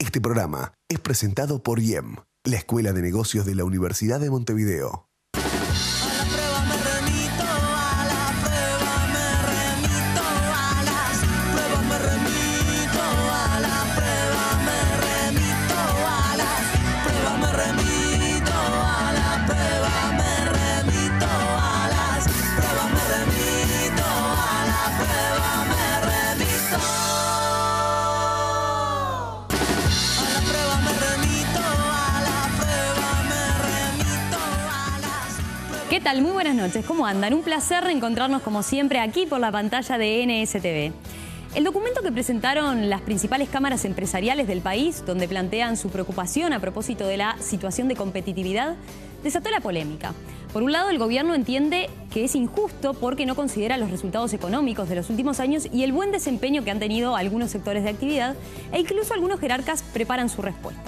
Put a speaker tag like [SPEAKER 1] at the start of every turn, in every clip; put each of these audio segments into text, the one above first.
[SPEAKER 1] Este programa es presentado por IEM, la Escuela de Negocios de la Universidad de Montevideo.
[SPEAKER 2] Muy buenas noches, ¿cómo andan? Un placer reencontrarnos como siempre aquí por la pantalla de NSTV. El documento que presentaron las principales cámaras empresariales del país, donde plantean su preocupación a propósito de la situación de competitividad, desató la polémica. Por un lado, el gobierno entiende que es injusto porque no considera los resultados económicos de los últimos años y el buen desempeño que han tenido algunos sectores de actividad e incluso algunos jerarcas preparan su respuesta.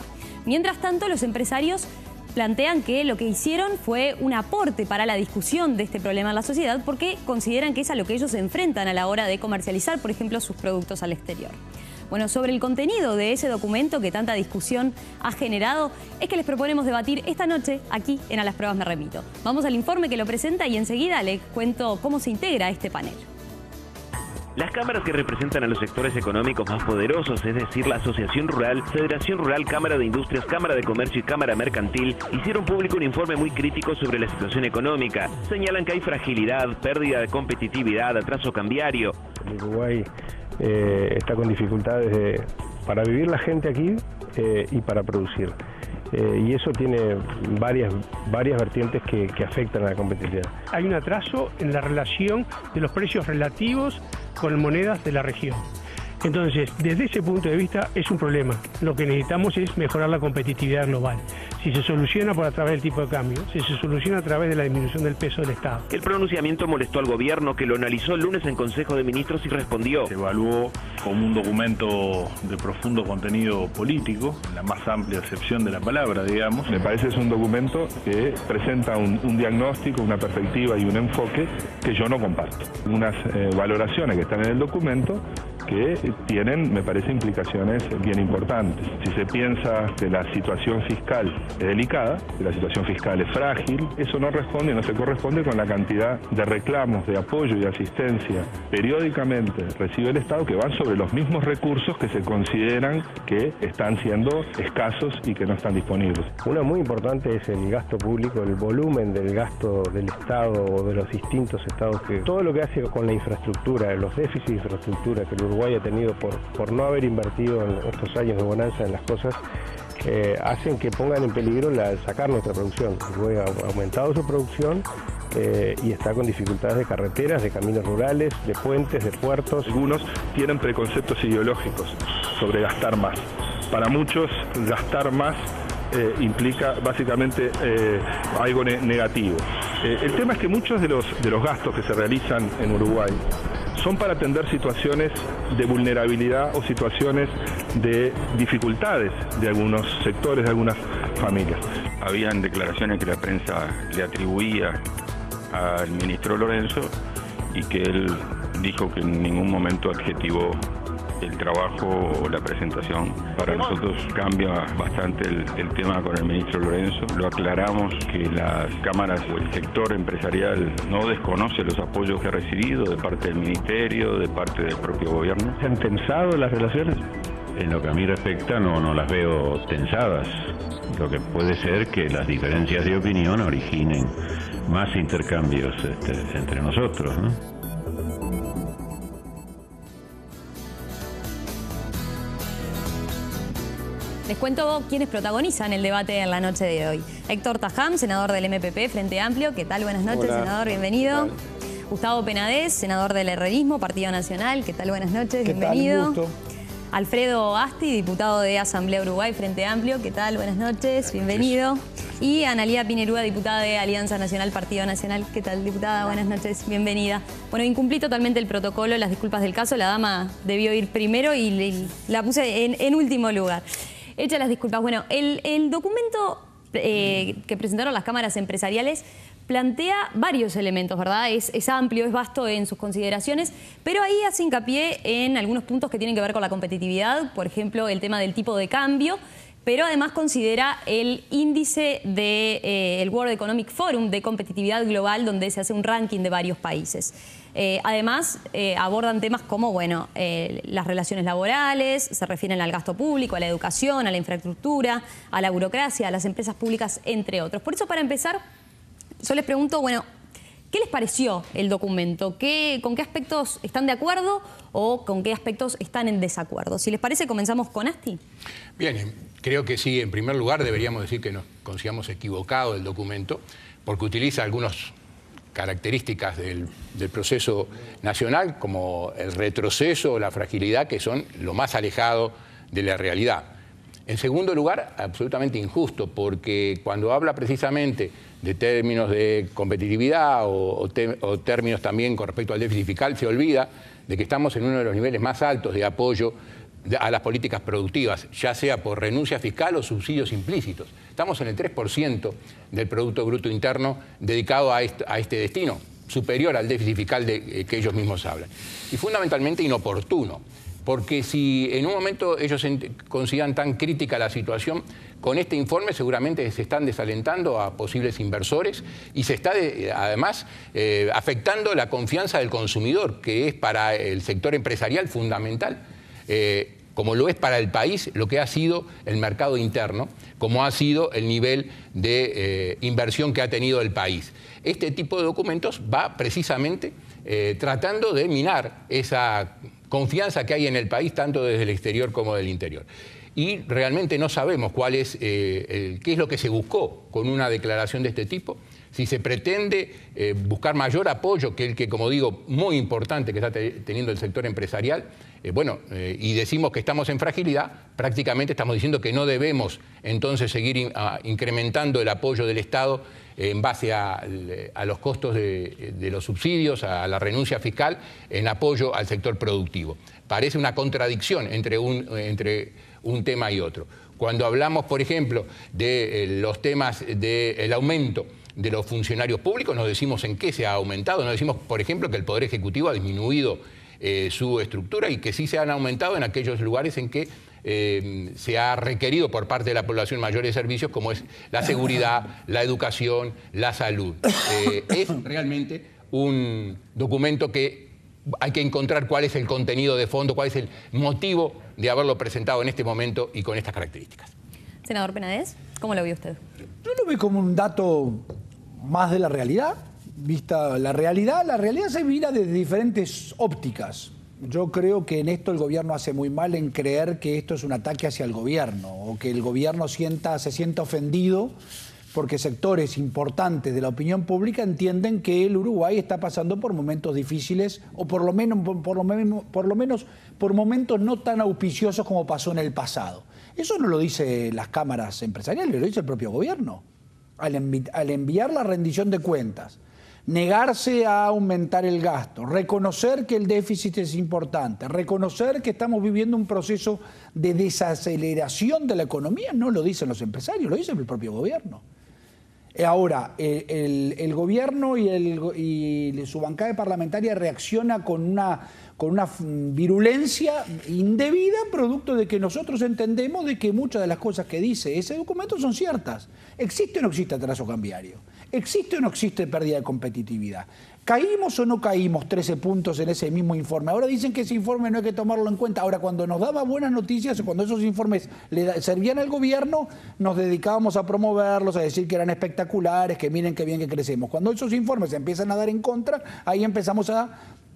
[SPEAKER 2] Mientras tanto, los empresarios plantean que lo que hicieron fue un aporte para la discusión de este problema en la sociedad porque consideran que es a lo que ellos se enfrentan a la hora de comercializar, por ejemplo, sus productos al exterior. Bueno, sobre el contenido de ese documento que tanta discusión ha generado, es que les proponemos debatir esta noche aquí en A las Pruebas Me Remito. Vamos al informe que lo presenta y enseguida les cuento cómo se integra este panel.
[SPEAKER 3] Las cámaras que representan a los sectores económicos más poderosos, es decir, la Asociación Rural, Federación Rural, Cámara de Industrias, Cámara de Comercio y Cámara Mercantil, hicieron público un informe muy crítico sobre la situación económica. Señalan que hay fragilidad, pérdida de competitividad, atraso cambiario. Uruguay eh, está con dificultades para vivir la gente aquí eh, y para producir. Eh, y eso tiene varias, varias vertientes que afectan a la competitividad. Hay un atraso en la relación de los precios relativos con monedas de la región. Entonces, desde ese punto de vista es un problema.
[SPEAKER 4] Lo que necesitamos es mejorar la competitividad global. Si se soluciona por a través del tipo de cambio, si se soluciona a través de la disminución del peso del Estado.
[SPEAKER 3] El pronunciamiento molestó al gobierno que lo analizó el lunes en Consejo de Ministros y respondió. Se evaluó como un documento de profundo contenido político, en la más amplia excepción de la palabra, digamos. Me parece es un documento que presenta un, diagnóstico, una perspectiva y un enfoque que yo no comparto. Unas eh, valoraciones que están en el documento que tienen, me parece, implicaciones bien importantes. Si se piensa que la situación fiscal es delicada, que la situación fiscal es frágil, eso no responde, no se corresponde con la cantidad de reclamos, de apoyo y asistencia periódicamente recibe el Estado que van sobre los mismos recursos que se consideran que están siendo escasos y que no están disponibles. Una muy importante es el gasto público, el volumen del gasto del Estado o de los distintos estados que todo lo que hace con la infraestructura, los déficits de infraestructura que Uruguay ha tenido por, por no haber invertido en estos años de bonanza en las cosas, eh, hacen que pongan en peligro la, sacar nuestra producción. Uruguay ha aumentado su producción eh, y está con dificultades de carreteras, de caminos rurales, de puentes, de puertos. Algunos tienen preconceptos ideológicos sobre gastar más. Para muchos, gastar más eh, implica básicamente eh, algo negativo. el tema es que muchos de los, de los gastos que se realizan en Uruguay son para atender situaciones de vulnerabilidad o situaciones de dificultades de algunos sectores, de algunas familias. Habían declaraciones que la prensa le atribuía al ministro Lorenzo y que él dijo que en ningún momento adjetivó el trabajo o la presentación. Para nosotros cambia bastante el, tema con el ministro Lorenzo. Lo aclaramos que las cámaras o el sector empresarial no desconoce los apoyos que ha recibido de parte del ministerio, de parte del propio gobierno. ¿Se han tensado las relaciones? En lo que a mí respecta
[SPEAKER 5] no, no las veo tensadas. Lo que puede ser que las diferencias de opinión originen más intercambios este, entre nosotros. ¿no?
[SPEAKER 2] Les cuento quiénes protagonizan el debate en la noche de hoy. Héctor Tajam, senador del MPP, Frente Amplio. ¿Qué tal? Buenas noches, senador, bienvenido. Gustavo Penadez, senador del Herrerismo, Partido Nacional. ¿Qué tal? Buenas noches, bienvenido. Alfredo Asti, diputado de Asamblea Uruguay, Frente Amplio. ¿Qué tal? Buenas noches, bienvenido. Y Analía Pinerúa, diputada de Alianza Nacional, Partido Nacional. ¿Qué tal, diputada? Buenas noches, bienvenida. Bueno, incumplí totalmente el protocolo, las disculpas del caso. La dama debió ir primero y la puse en último lugar hecha las disculpas. Bueno, el, documento eh, que presentaron las cámaras empresariales plantea varios elementos, ¿verdad? Es, amplio, es vasto en sus consideraciones, pero ahí hace hincapié en algunos puntos que tienen que ver con la competitividad, por ejemplo, el tema del tipo de cambio, pero además considera el índice del de, eh, World Economic Forum de competitividad global, donde se hace un ranking de varios países. Eh, además, eh, abordan temas como, bueno, eh, las relaciones laborales, se refieren al gasto público, a la educación, a la infraestructura, a la burocracia, a las empresas públicas, entre otros. Por eso, para empezar, yo les pregunto, bueno, ¿qué les pareció el documento? ¿Qué, ¿Con qué aspectos están de acuerdo o con qué aspectos están en desacuerdo? Si les parece, comenzamos con Asti.
[SPEAKER 6] Bien, creo que sí, en primer lugar deberíamos decir que nos consideramos equivocado el documento, porque utiliza algunos características del, proceso nacional, como el retroceso o la fragilidad, que son lo más alejado de la realidad. En segundo lugar, absolutamente injusto, porque cuando habla precisamente de términos de competitividad o, o términos también con respecto al déficit fiscal, se olvida de que estamos en uno de los niveles más altos de apoyo a las políticas productivas, ya sea por renuncia fiscal o subsidios implícitos. Estamos en el 3% del Producto Bruto Interno dedicado a este destino, superior al déficit fiscal de, eh, que ellos mismos hablan. Y fundamentalmente inoportuno, porque si en un momento ellos consideran tan crítica la situación, con este informe seguramente se están desalentando a posibles inversores y se está eh, además eh, afectando la confianza del consumidor, que es para el sector empresarial fundamental. Eh, como lo es para el país lo que ha sido el mercado interno, como ha sido el nivel de eh, inversión que ha tenido el país. Este tipo de documentos va precisamente eh, tratando de minar esa confianza que hay en el país, tanto desde el exterior como del interior. Y realmente no sabemos cuál es, qué es lo que se buscó con una declaración de este tipo si se pretende buscar mayor apoyo que el que, como digo, muy importante que está teniendo el sector empresarial, eh, bueno, eh, y decimos que estamos en fragilidad, prácticamente estamos diciendo que no debemos entonces seguir ah, incrementando el apoyo del Estado eh, en base a, los costos de, los subsidios, a la renuncia fiscal, en apoyo al sector productivo. Parece una contradicción entre un, tema y otro. Cuando hablamos, por ejemplo, de los temas del aumento, de los funcionarios públicos, no decimos en qué se ha aumentado, no decimos, por ejemplo, que el Poder Ejecutivo ha disminuido eh, su estructura y que sí se han aumentado en aquellos lugares en que em, se ha requerido por parte de la población mayores servicios como es la seguridad, la educación, la salud. Eh, es realmente un documento que hay que encontrar cuál es el contenido de fondo, cuál es el motivo de haberlo presentado en este momento y con estas características.
[SPEAKER 2] Senador Penades, ¿cómo lo vio usted?
[SPEAKER 4] Yo lo vi como un dato más de la realidad vista la realidad, la realidad se mira desde diferentes ópticas. Yo creo que en esto el gobierno hace muy mal en creer que esto es un ataque hacia el gobierno o que el gobierno sienta, se sienta ofendido porque sectores importantes de la opinión pública entienden que el Uruguay está pasando por momentos difíciles o por lo menos por, lo, por momentos no tan auspiciosos como pasó en el pasado. Eso no lo dice las cámaras empresariales, lo dice el propio gobierno. Al, al enviar la rendición de cuentas, negarse a aumentar el gasto, reconocer que el déficit es importante, reconocer que estamos viviendo un proceso de desaceleración de la economía, no lo dicen los empresarios, lo dice el propio gobierno. Eh, ahora, el, gobierno y, y, su bancada parlamentaria reacciona con una, con una virulencia indebida, producto de que nosotros entendemos de que muchas de las cosas que dice ese documento son ciertas. ¿Existe o no existe atraso cambiario? ¿Existe o no existe pérdida de competitividad? ¿Caímos o no caímos 13 puntos en ese mismo informe? Ahora dicen que ese informe no hay que tomarlo en cuenta. Ahora, cuando nos daba buenas noticias cuando esos informes le servían al gobierno, nos dedicábamos a promoverlos, a decir que eran espectaculares, que miren qué bien que crecemos. Cuando esos informes se empiezan a dar en contra, ahí empezamos a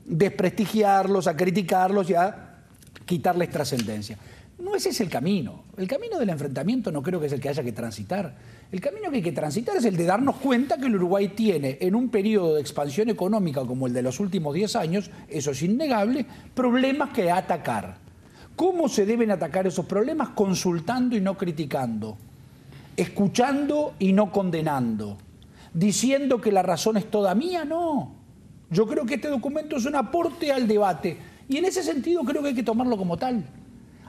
[SPEAKER 4] desprestigiarlos, a criticarlos y a quitarles trascendencia. No ese es el camino. El camino del enfrentamiento no creo que es el que haya que transitar. El camino que hay que transitar es el de darnos cuenta que el Uruguay tiene, en un periodo de expansión económica como el de los últimos 10 años, eso es innegable, problemas que atacar. ¿Cómo se deben atacar esos problemas? Consultando y no criticando, escuchando y no condenando, diciendo que la razón es toda mía, no. Yo creo que este documento es un aporte al debate y en ese sentido creo que hay que tomarlo como tal.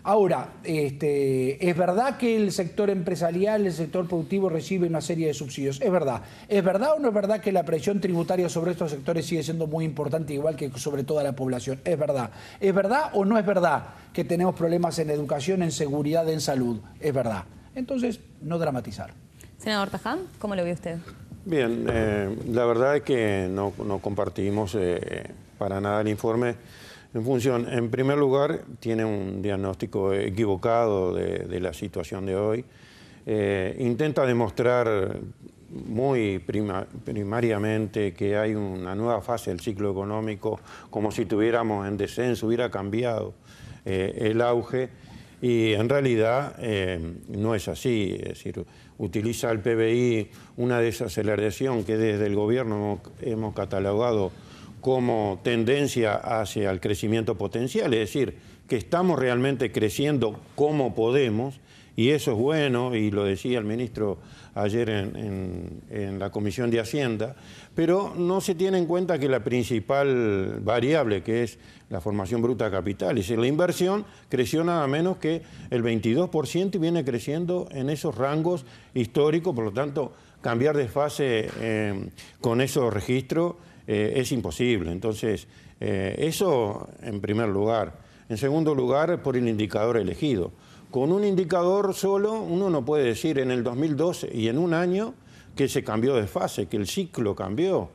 [SPEAKER 4] Ahora, este, es verdad que el sector empresarial, el sector productivo recibe una serie de subsidios. Es verdad. ¿Es verdad o no es verdad que la presión tributaria sobre estos sectores sigue siendo muy importante, igual que sobre toda la población? Es verdad. ¿Es verdad o no es verdad que tenemos problemas en educación, en seguridad, en salud? Es verdad. Entonces, no dramatizar.
[SPEAKER 2] Senador Taján, ¿cómo lo ve usted?
[SPEAKER 4] Bien,
[SPEAKER 5] eh, la verdad es que no, compartimos eh, para nada el informe en función, en primer lugar, tiene un diagnóstico equivocado de, la situación de hoy. Eh, intenta demostrar muy primariamente que hay una nueva fase del ciclo económico, como si tuviéramos en descenso, hubiera cambiado eh, el auge, y en realidad eh, no es así. Es decir, utiliza el PBI una desaceleración que desde el gobierno hemos catalogado como tendencia hacia el crecimiento potencial, es decir, que estamos realmente creciendo como podemos, y eso es bueno, y lo decía el ministro ayer en, la Comisión de Hacienda, pero no se tiene en cuenta que la principal variable, que es la formación bruta de capital, es decir, la inversión creció nada menos que el 22% y viene creciendo en esos rangos históricos, por lo tanto, cambiar de fase eh, con esos registros eh, es imposible. Entonces, eh, eso en primer lugar. En segundo lugar, por el indicador elegido. Con un indicador solo, uno no puede decir en el 2012 y en un año que se cambió de fase, que el ciclo cambió.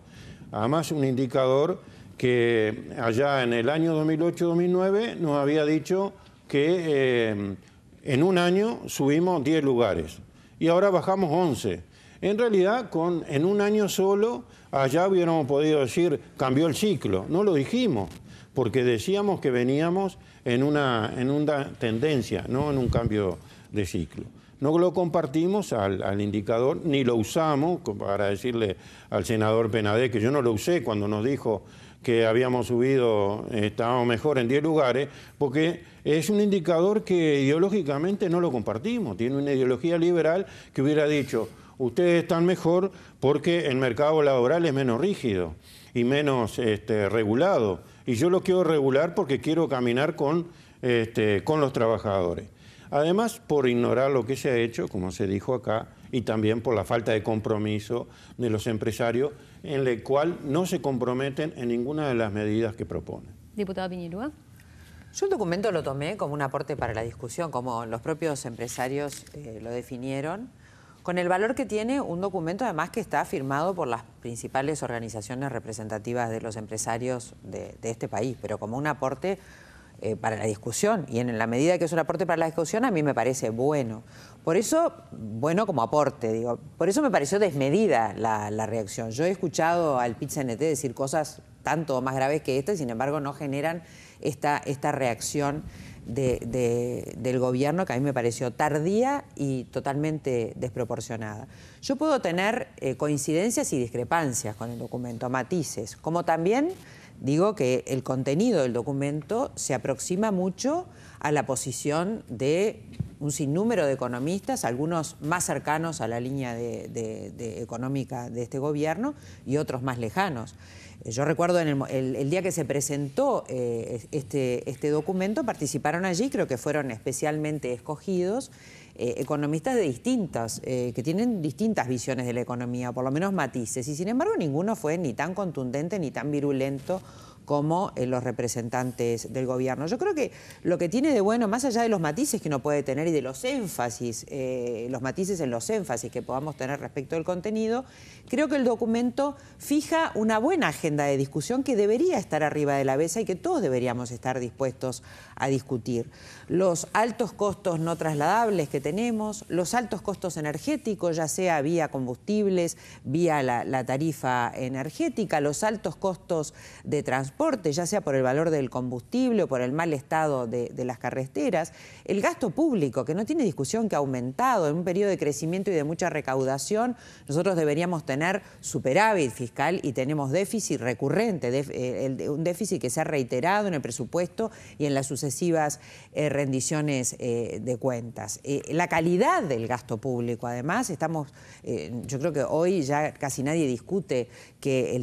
[SPEAKER 5] Además, un indicador que allá en el año 2008-2009 nos había dicho que eh, en un año subimos 10 lugares y ahora bajamos 11. En realidad, con, en un año solo, allá hubiéramos podido decir, cambió el ciclo. No lo dijimos, porque decíamos que veníamos en una, en una tendencia, no en un cambio de ciclo. No lo compartimos al, indicador, ni lo usamos, para decirle al senador Penadé, que yo no lo usé cuando nos dijo que habíamos subido, estábamos mejor en 10 lugares, porque es un indicador que ideológicamente no lo compartimos. Tiene una ideología liberal que hubiera dicho, ustedes están mejor porque el mercado laboral es menos rígido y menos este, regulado. Y yo lo quiero regular porque quiero caminar con, este, con los trabajadores. Además, por ignorar lo que se ha hecho, como se dijo acá, y también por la falta de compromiso de los empresarios, en el cual no se comprometen en ninguna de las medidas que proponen.
[SPEAKER 7] Diputada Piñerúa. Yo el documento lo tomé como un aporte para la discusión, como los propios empresarios eh, lo definieron con el valor que tiene un documento además que está firmado por las principales organizaciones representativas de los empresarios de, este país, pero como un aporte eh, para la discusión. Y en la medida que es un aporte para la discusión, a mí me parece bueno. Por eso, bueno como aporte, digo, por eso me pareció desmedida la, reacción. Yo he escuchado al pit decir cosas tanto más graves que esta y sin embargo no generan esta, esta reacción del gobierno que a mí me pareció tardía y totalmente desproporcionada. Yo puedo tener eh, coincidencias y discrepancias con el documento, matices, como también digo que el contenido del documento se aproxima mucho a la posición de un sinnúmero de economistas, algunos más cercanos a la línea económica de este gobierno y otros más lejanos. Yo recuerdo en el, día que se presentó eh, este, este, documento, participaron allí, creo que fueron especialmente escogidos, eh, economistas de distintas, eh, que tienen distintas visiones de la economía, por lo menos matices, y sin embargo ninguno fue ni tan contundente ni tan virulento como eh, los representantes del gobierno. Yo creo que lo que tiene de bueno, más allá de los matices que uno puede tener y de los énfasis, eh, los matices en los énfasis que podamos tener respecto del contenido, creo que el documento fija una buena agenda de discusión que debería estar arriba de la mesa y que todos deberíamos estar dispuestos a discutir. Los altos costos no trasladables que tenemos, los altos costos energéticos, ya sea vía combustibles, vía la tarifa energética, los altos costos de transporte, ya sea por el valor del combustible o por el mal estado de, las carreteras, el gasto público, que no tiene discusión que ha aumentado en un periodo de crecimiento y de mucha recaudación, nosotros deberíamos tener superávit fiscal y tenemos déficit recurrente, eh, un déficit que se ha reiterado en el presupuesto y en las sucesivas eh, rendiciones eh, de cuentas. la calidad del gasto público, además, estamos, yo creo que hoy ya casi nadie discute que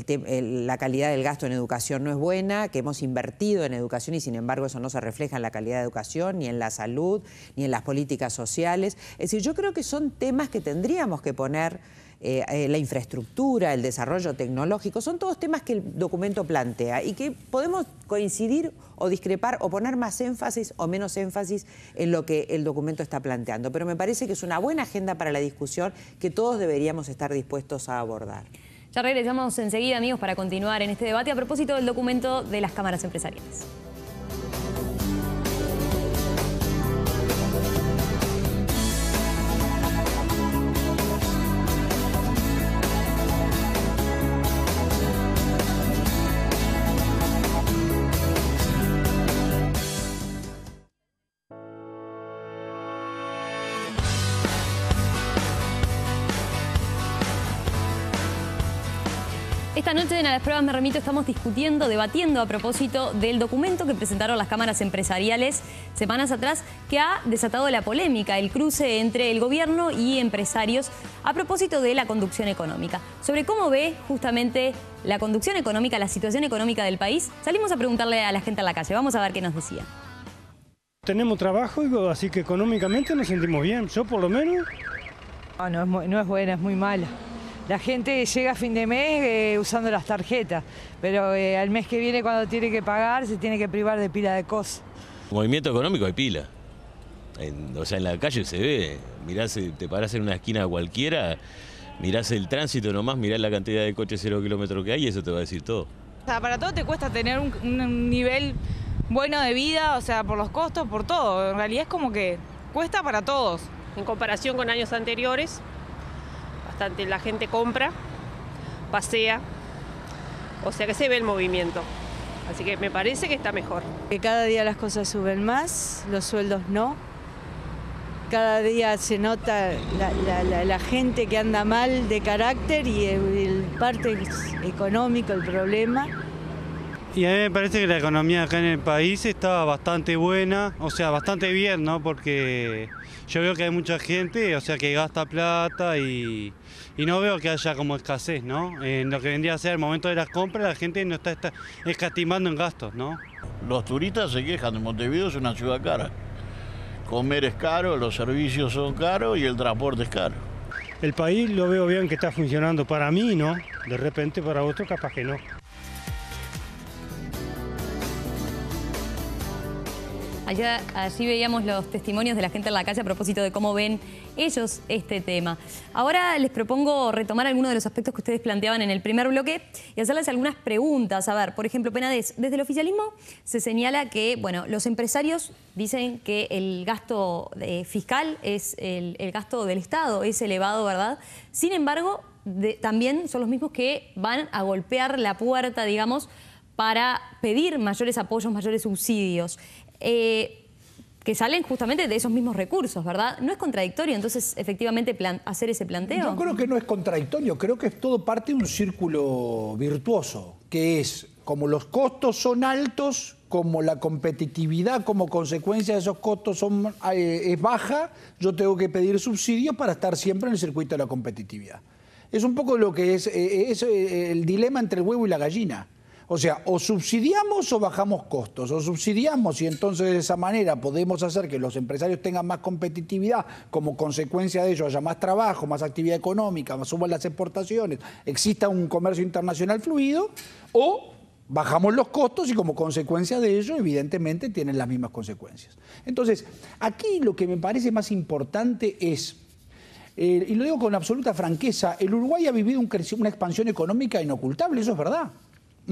[SPEAKER 7] la calidad del gasto en educación no es buena, que hemos invertido en educación y sin embargo eso no se refleja en la calidad de educación, ni en la salud, ni en las políticas sociales. Es decir, yo creo que son temas que tendríamos que poner eh, eh, la infraestructura, el desarrollo tecnológico, son todos temas que el documento plantea y que podemos coincidir o discrepar o poner más énfasis o menos énfasis en lo que el documento está planteando. Pero me parece que es una buena agenda para la discusión que todos deberíamos estar dispuestos a abordar.
[SPEAKER 2] Les regresamos enseguida, amigos, para continuar en este debate a propósito del documento de las cámaras empresariales. a las pruebas, me remito, estamos discutiendo, debatiendo a propósito del documento que presentaron las cámaras empresariales semanas atrás, que ha desatado la polémica, el cruce entre el gobierno y empresarios a propósito de la conducción económica. Sobre cómo ve justamente la conducción económica, la situación económica del país, salimos a preguntarle a la gente A la calle. Vamos a ver qué nos decía.
[SPEAKER 5] Tenemos trabajo, así que económicamente nos sentimos bien.
[SPEAKER 7] Yo por lo menos... Ah, no es buena, es muy mala la gente llega a fin de mes eh, usando las tarjetas, pero eh, al mes que viene cuando tiene que pagar se tiene que privar de pila de cosas.
[SPEAKER 5] Movimiento económico hay pila. o sea, en la calle se ve, mirás, te parás en una esquina cualquiera, mirás el tránsito nomás, mirás la cantidad de coches cero kilómetros que hay y eso te va a decir todo.
[SPEAKER 7] O sea, para todo te cuesta tener un nivel bueno de vida, o sea, por los costos, por todo. En realidad es como que cuesta para todos. En comparación con años anteriores, la gente compra, pasea, o sea que se ve el movimiento. Así que me parece que está mejor. Que cada día las cosas suben más, los sueldos no. Cada día se nota la, gente que anda mal de carácter y el, parte económico, el problema.
[SPEAKER 5] Y a mí me parece que la economía acá en el país está bastante buena, o sea, bastante bien, ¿no? Porque yo veo que hay mucha gente, o sea, que gasta plata y, no veo que haya como escasez, ¿no? En lo que vendría a ser el momento de las compras, la gente no está, está escatimando en gastos, ¿no? Los turistas se quejan de Montevideo, es una ciudad cara. Comer es caro, los servicios son caros y el transporte es caro. El país lo veo bien que está funcionando para mí, ¿no? De repente para otro capaz que no.
[SPEAKER 2] allí veíamos los testimonios de la gente en la calle a propósito de cómo ven ellos este tema. Ahora les propongo retomar algunos de los aspectos que ustedes planteaban en el primer bloque y hacerles algunas preguntas. A ver, por ejemplo, Penades, desde el oficialismo se señala que, bueno, los empresarios dicen que el gasto eh, fiscal es el, gasto del Estado, es elevado, ¿verdad? Sin embargo, también son los mismos que van a golpear la puerta, digamos, para pedir mayores apoyos, mayores subsidios. Eh, que salen justamente de esos mismos recursos, ¿verdad? ¿No es contradictorio entonces efectivamente hacer ese planteo? Yo creo
[SPEAKER 4] que no es contradictorio, creo que es todo parte de un círculo virtuoso, que es como los costos son altos, como la competitividad como consecuencia de esos costos son, eh, es baja, yo tengo que pedir subsidios para estar siempre en el circuito de la competitividad. Es un poco lo que es eh, el dilema entre el huevo y la gallina. O sea, o subsidiamos o bajamos costos, o subsidiamos y entonces de esa manera podemos hacer que los empresarios tengan más competitividad, como consecuencia de ello haya más trabajo, más actividad económica, más suban las exportaciones, exista un comercio internacional fluido, o bajamos los costos y como consecuencia de ello, evidentemente, tienen las mismas consecuencias. Entonces, aquí lo que me parece más importante es, eh, y lo digo con absoluta franqueza, el Uruguay ha vivido una expansión económica inocultable, eso es verdad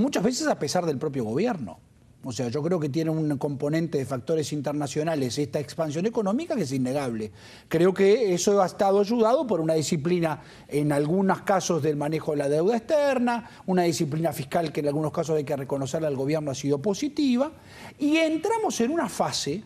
[SPEAKER 4] muchas veces a pesar del propio gobierno. O sea, yo creo que tiene un componente de factores internacionales esta expansión económica que es innegable. Creo que eso ha estado ayudado por una disciplina, en algunos casos, del manejo de la deuda externa, una disciplina fiscal que en algunos casos hay que reconocerle al gobierno ha sido positiva. Y entramos en una fase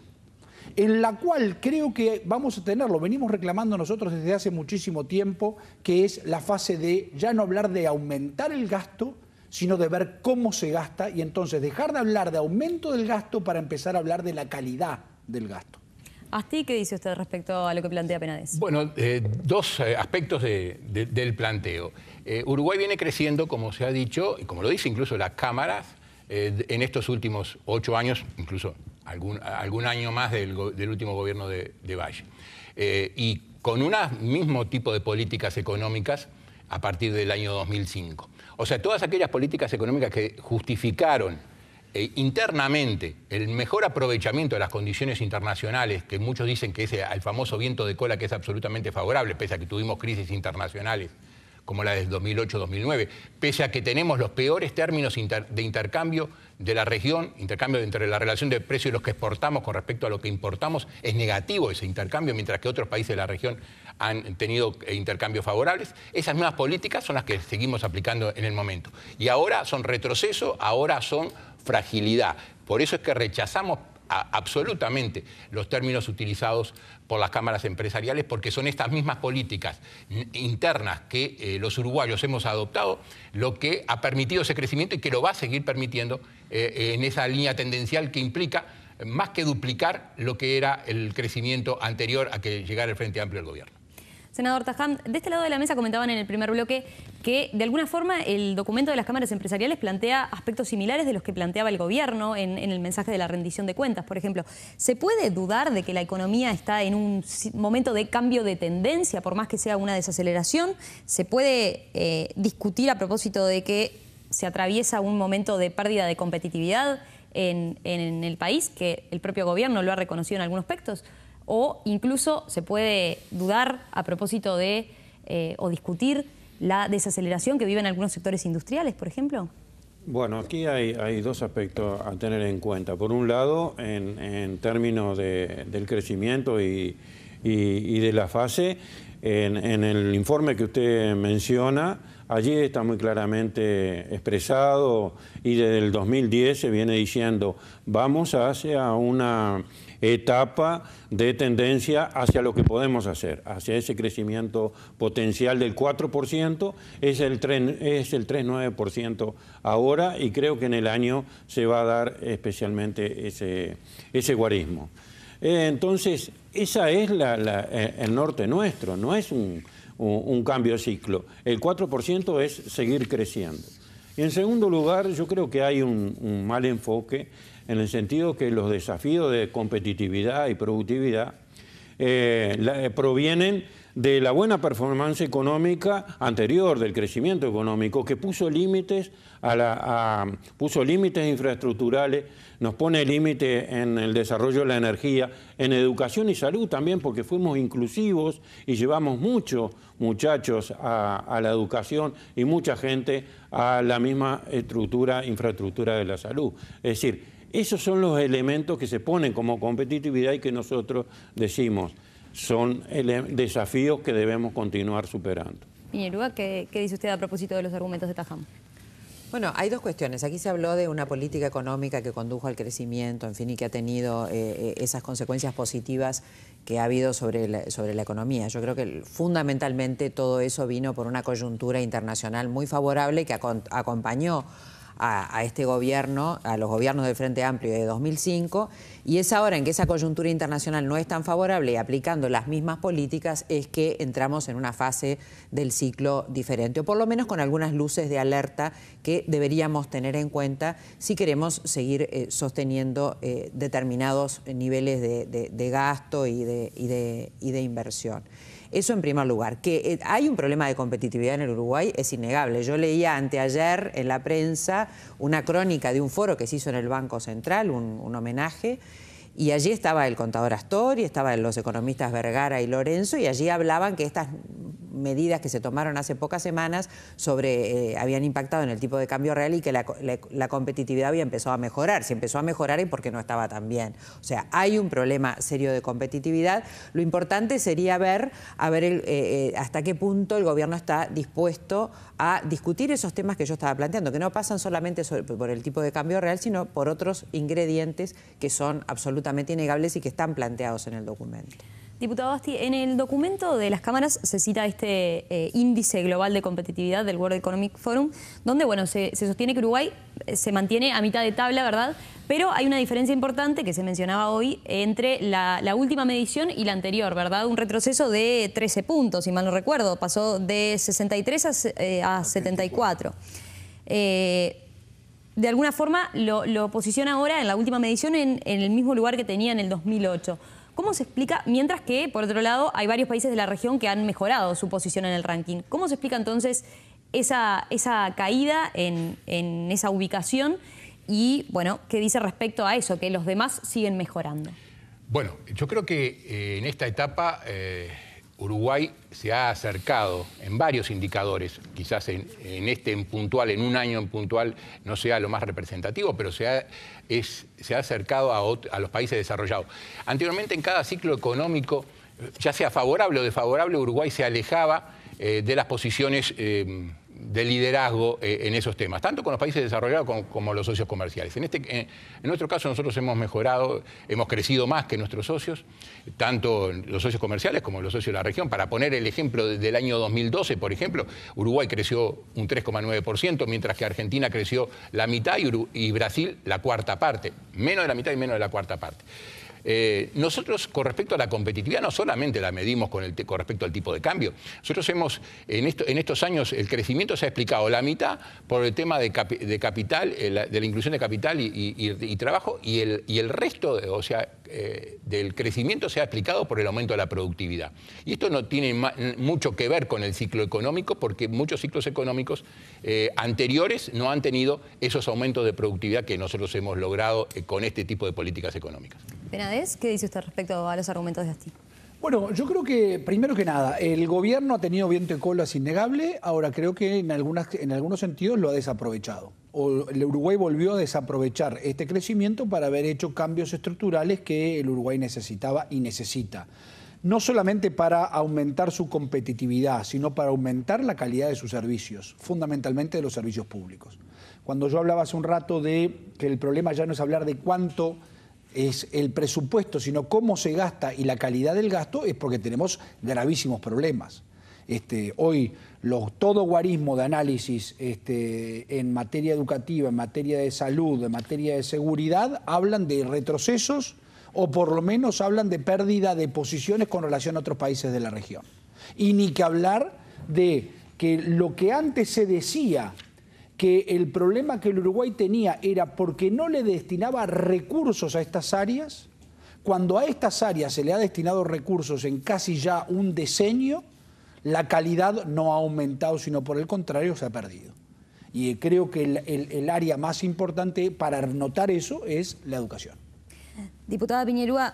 [SPEAKER 4] en la cual creo que vamos a tener, lo venimos reclamando nosotros desde hace muchísimo tiempo, que es la fase de ya no hablar de aumentar el gasto, sino de ver cómo se gasta y entonces dejar de hablar de aumento del gasto para empezar a hablar de la calidad del gasto.
[SPEAKER 2] Asti, ¿qué dice usted respecto a lo que plantea Penades? Bueno,
[SPEAKER 6] eh, dos eh, aspectos del planteo. Eh, Uruguay viene creciendo, como se ha dicho, y como lo dice incluso la Cámara, en estos últimos ocho años, incluso algún, año más del, último gobierno de, de Valle. y con un mismo tipo de políticas económicas a partir del año 2005. O sea, todas aquellas políticas económicas que justificaron eh, internamente el mejor aprovechamiento de las condiciones internacionales, que muchos dicen que es el famoso viento de cola que es absolutamente favorable, pese a que tuvimos crisis internacionales como la del 2008-2009, pese a que tenemos los peores términos de intercambio de la región, intercambio entre la relación de precios y los que exportamos con respecto a lo que importamos, es negativo ese intercambio, mientras que otros países de la región han tenido eh, intercambios favorables. Esas mismas políticas son las que seguimos aplicando en el momento. Y ahora son retroceso, ahora son fragilidad. Por eso es que rechazamos absolutamente los términos utilizados por las cámaras empresariales, porque son estas mismas políticas internas que eh, los uruguayos hemos adoptado lo que ha permitido ese crecimiento y que lo va a seguir permitiendo eh, en esa línea tendencial que implica más que duplicar lo que era el crecimiento anterior a que llegara el Frente Amplio del gobierno.
[SPEAKER 2] Senador Taján, de este lado de la mesa comentaban en el primer bloque que de alguna forma el documento de las cámaras empresariales plantea aspectos similares de los que planteaba el gobierno en, el mensaje de la rendición de cuentas, por ejemplo. ¿Se puede dudar de que la economía está en un momento de cambio de tendencia, por más que sea una desaceleración? ¿Se puede eh, discutir a propósito de que se atraviesa un momento de pérdida de competitividad en el país, que el propio gobierno lo ha reconocido en algunos aspectos? o incluso se puede dudar a propósito de eh, o discutir la desaceleración que viven algunos sectores industriales, por ejemplo?
[SPEAKER 5] Bueno, aquí hay, dos aspectos a tener en cuenta. Por un lado, en, términos del crecimiento y, de la fase, en, el informe que usted menciona, allí está muy claramente expresado y desde el 2010 se viene diciendo, vamos hacia una etapa de tendencia hacia lo que podemos hacer, hacia ese crecimiento potencial del 4%, es el 3, es el 3,9% ahora y creo que en el año se va a dar especialmente ese, ese guarismo. Eh, entonces, esa es la, eh, el norte nuestro, no es un, un cambio de ciclo. El 4% es seguir creciendo en segundo lugar, yo creo que hay un, un mal enfoque en el sentido que los desafíos de competitividad y productividad eh, eh, provienen de la buena performance económica anterior, del crecimiento económico, que puso límites, a la, puso límites infraestructurales, nos pone límite en el desarrollo de la energía, en educación y salud también, porque fuimos inclusivos y llevamos muchos muchachos a, a la educación y mucha gente a la misma estructura, infraestructura de la salud. Es decir, esos son los elementos que se ponen como competitividad y que nosotros decimos son desafíos que debemos continuar superando.
[SPEAKER 7] ¿qué, dice usted a propósito de los argumentos de Tajam? Bueno, hay dos cuestiones. Aquí se habló de una política económica que condujo al crecimiento, en fin, y que ha tenido eh, eh, esas consecuencias positivas que ha habido sobre la, sobre la economía. Yo creo que fundamentalmente todo eso vino por una coyuntura internacional muy favorable que acompañó a, este gobierno, a los gobiernos del Frente Amplio de 2005, y es ahora en que esa coyuntura internacional no es tan favorable y aplicando las mismas políticas es que entramos en una fase del ciclo diferente, o por lo menos con algunas luces de alerta que deberíamos tener en cuenta si queremos seguir eh, sosteniendo eh, determinados niveles de, gasto y de inversión. Eso en primer lugar. Que eh, hay un problema de competitividad en el Uruguay es innegable. Yo leía anteayer en la prensa una crónica de un foro que se hizo en el Banco Central, un, homenaje. Y allí estaba el contador Astor y estaban los economistas Vergara y Lorenzo y allí hablaban que estas medidas que se tomaron hace pocas semanas sobre eh, habían impactado en el tipo de cambio real y que la, competitividad había empezado a mejorar. Si empezó a mejorar y qué no estaba tan bien. O sea, hay un problema serio de competitividad. Lo importante sería ver, eh, eh, hasta qué punto el gobierno está dispuesto a discutir esos temas que yo estaba planteando, que no pasan solamente por el tipo de cambio real, sino por otros ingredientes que son absolutamente innegables y que están planteados en el documento.
[SPEAKER 2] Diputado Basti, en el documento de las cámaras se cita este eh, índice global de competitividad del World Economic Forum, donde bueno, se, sostiene que Uruguay eh, se mantiene a mitad de tabla, ¿verdad? Pero hay una diferencia importante que se mencionaba hoy entre la, última medición y la anterior, ¿verdad? Un retroceso de 13 puntos, si mal no recuerdo, pasó de 63 a, eh, a 74. de alguna forma lo, posiciona ahora en la última medición en el mismo lugar que tenía en el 2008. ¿Cómo se explica? Mientras que, por otro lado, hay varios países de la región que han mejorado su posición en el ranking. ¿Cómo se explica entonces esa, esa caída en, esa ubicación? Y, bueno, ¿qué dice respecto a eso? Que los demás siguen mejorando.
[SPEAKER 6] Bueno, yo creo que eh, en esta etapa eh, Uruguay se ha acercado en varios indicadores, quizás en, en, este en puntual, en un año en puntual no sea lo más representativo, pero se ha se ha acercado a, los países desarrollados. Anteriormente, en cada ciclo económico, ya sea favorable o desfavorable, Uruguay se alejaba eh, de las posiciones eh, de liderazgo eh, en esos temas, tanto con los países desarrollados como, los socios comerciales. En, este, en, nuestro caso nosotros hemos mejorado, hemos crecido más que nuestros socios, tanto los socios comerciales como los socios de la región. Para poner el ejemplo del año 2012, por ejemplo, Uruguay creció un 3,9%, mientras que Argentina creció la mitad y Brasil la cuarta parte, menos de la mitad y menos de la cuarta parte. Eh, nosotros, con respecto a la competitividad, no solamente la medimos con, respecto al tipo de cambio. Nosotros hemos, en, estos años, el crecimiento se ha explicado la mitad por el tema de, capital, eh, de la inclusión de capital y, trabajo, y el, resto, o sea, eh, del crecimiento se ha explicado por el aumento de la productividad. Y esto no tiene mucho que ver con el ciclo económico, porque muchos ciclos económicos anteriores no han tenido esos aumentos de productividad que nosotros hemos logrado con este tipo de políticas económicas.
[SPEAKER 2] Benadés, ¿qué dice usted respecto a los argumentos de Asti?
[SPEAKER 4] Bueno, yo creo que, primero que nada, el gobierno ha tenido viento y cola, es innegable, ahora creo que en, algunas, en algunos sentidos lo ha desaprovechado. O el Uruguay volvió a desaprovechar este crecimiento para haber hecho cambios estructurales que el Uruguay necesitaba y necesita. No solamente para aumentar su competitividad, sino para aumentar la calidad de sus servicios, fundamentalmente de los servicios públicos. Cuando yo hablaba hace un rato de que el problema ya no es hablar de cuánto es el presupuesto, sino cómo se gasta y la calidad del gasto, es porque tenemos gravísimos problemas. Este, hoy los, todo guarismo de análisis este, en materia educativa, en materia de salud, en materia de seguridad, hablan de retrocesos o por lo menos hablan de pérdida de posiciones con relación a otros países de la región. Y ni que hablar de que lo que antes se decía que el problema que el Uruguay tenía era porque no le destinaba recursos a estas áreas, cuando a estas áreas se le ha destinado recursos en casi ya un decenio, la calidad no ha aumentado, sino por el contrario se ha perdido. Y creo que el, área más importante para notar eso es la educación.
[SPEAKER 2] Diputada Piñerúa,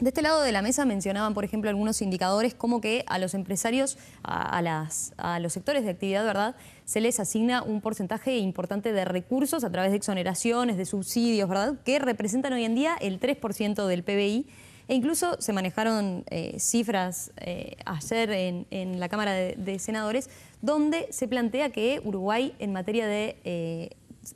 [SPEAKER 2] de este lado de la mesa mencionaban, por ejemplo, algunos indicadores como que a los empresarios, a, los sectores de actividad, ¿verdad?, se les asigna un porcentaje importante de recursos a través de exoneraciones, de subsidios, ¿verdad?, que representan hoy en día el 3% del PBI. E incluso se manejaron eh, cifras eh, ayer en, la Cámara de, Senadores donde se plantea que Uruguay en materia de eh,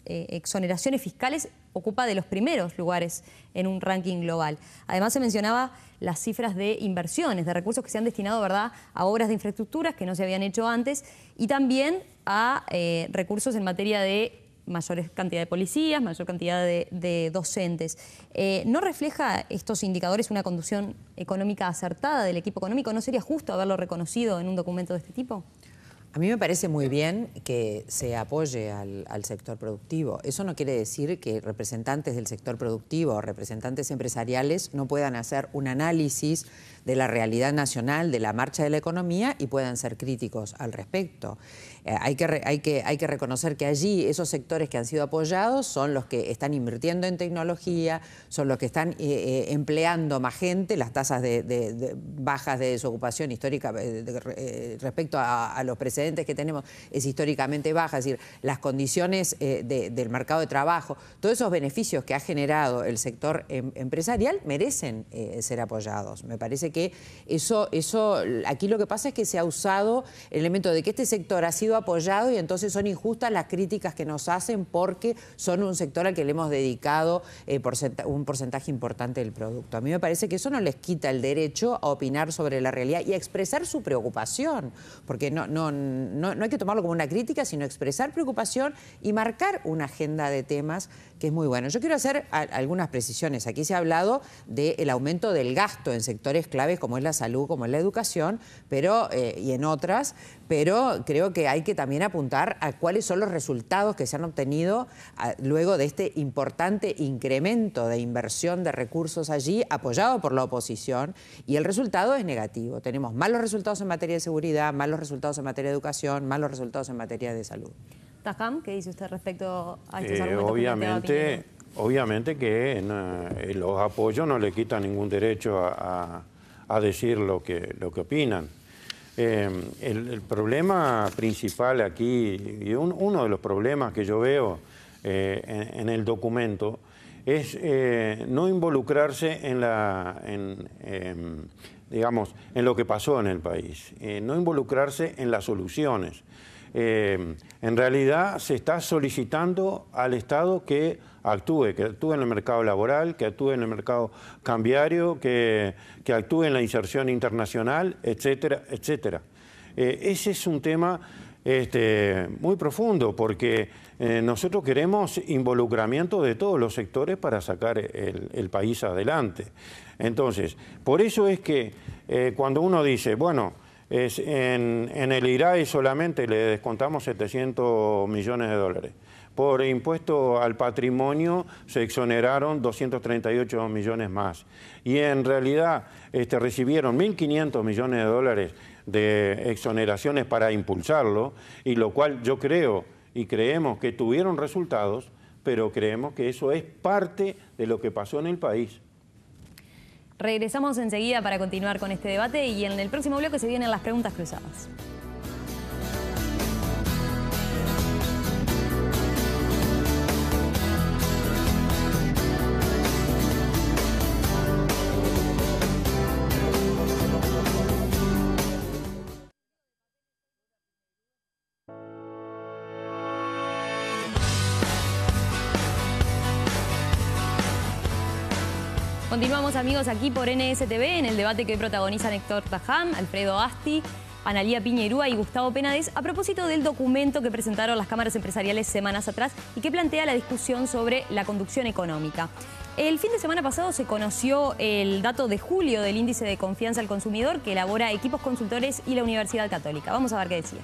[SPEAKER 2] exoneraciones fiscales ocupa de los primeros lugares en un ranking global. Además se mencionaba las cifras de inversiones, de recursos que se han destinado ¿verdad? a obras de infraestructuras que no se habían hecho antes y también a eh, recursos en materia de mayor cantidad de policías, mayor cantidad de, docentes. Eh, ¿No refleja estos indicadores una conducción económica acertada del equipo económico? ¿No sería justo haberlo reconocido en un documento de este tipo?
[SPEAKER 7] A mí me parece muy bien que se apoye al, sector productivo. Eso no quiere decir que representantes del sector productivo o representantes empresariales no puedan hacer un análisis de la realidad nacional, de la marcha de la economía y puedan ser críticos al respecto. Eh, hay, que hay, que, hay que reconocer que allí esos sectores que han sido apoyados son los que están invirtiendo en tecnología, son los que están eh, eh, empleando más gente, las tasas de, bajas de desocupación histórica respecto a, los precedentes que tenemos es históricamente baja, es decir, las condiciones del mercado de trabajo, todos esos beneficios que ha generado el sector em, empresarial merecen ser apoyados. Me parece que eso, eso, aquí lo que pasa es que se ha usado el elemento de que este sector ha sido apoyado y entonces son injustas las críticas que nos hacen porque son un sector al que le hemos dedicado eh, un porcentaje importante del producto. A mí me parece que eso no les quita el derecho a opinar sobre la realidad y a expresar su preocupación, porque no, no, no, no hay que tomarlo como una crítica, sino expresar preocupación y marcar una agenda de temas que es muy bueno. Yo quiero hacer algunas precisiones. Aquí se ha hablado del aumento del gasto en sectores claves como es la salud, como es la educación, pero, eh, y en otras, pero creo que hay que también apuntar a cuáles son los resultados que se han obtenido luego de este importante incremento de inversión de recursos allí, apoyado por la oposición, y el resultado es negativo. Tenemos malos resultados en materia de seguridad, malos resultados en materia de educación, malos resultados en materia de salud.
[SPEAKER 2] ¿qué dice usted respecto a estos eh, argumentos? Obviamente,
[SPEAKER 5] obviamente que eh, eh, los apoyos no le quitan ningún derecho a, decir lo que, lo que opinan. el, problema principal aquí, y uno de los problemas que yo veo en, el documento, es no involucrarse en, la, em, digamos, en lo que pasó en el país, no involucrarse en las soluciones. Eh, en realidad se está solicitando al Estado que actúe, que actúe en el mercado laboral, que actúe en el mercado cambiario, que, que actúe en la inserción internacional, etcétera, etcétera. Eh, ese es un tema este, muy profundo porque eh, nosotros queremos involucramiento de todos los sectores para sacar el país adelante. Entonces, por eso es que cuando uno dice, bueno, es en, en, el IRAE solamente le descontamos 700 millones de dólares. Por impuesto al patrimonio se exoneraron 238 millones más. Y en realidad este, recibieron 1.500 millones de dólares de exoneraciones para impulsarlo, y lo cual yo creo y creemos que tuvieron resultados, pero creemos que eso es parte de lo que pasó en el país.
[SPEAKER 2] Regresamos enseguida para continuar con este debate y en el próximo bloque se vienen las preguntas cruzadas. Continuamos amigos aquí por NSTV en el debate que protagonizan Héctor Tajam, Alfredo Asti, Analía Piñerúa y Gustavo Penades a propósito del documento que presentaron las cámaras empresariales semanas atrás y que plantea la discusión sobre la conducción económica. El fin de semana pasado se conoció el dato de julio del índice de confianza al consumidor que elabora equipos consultores y la Universidad Católica. Vamos a ver qué decía.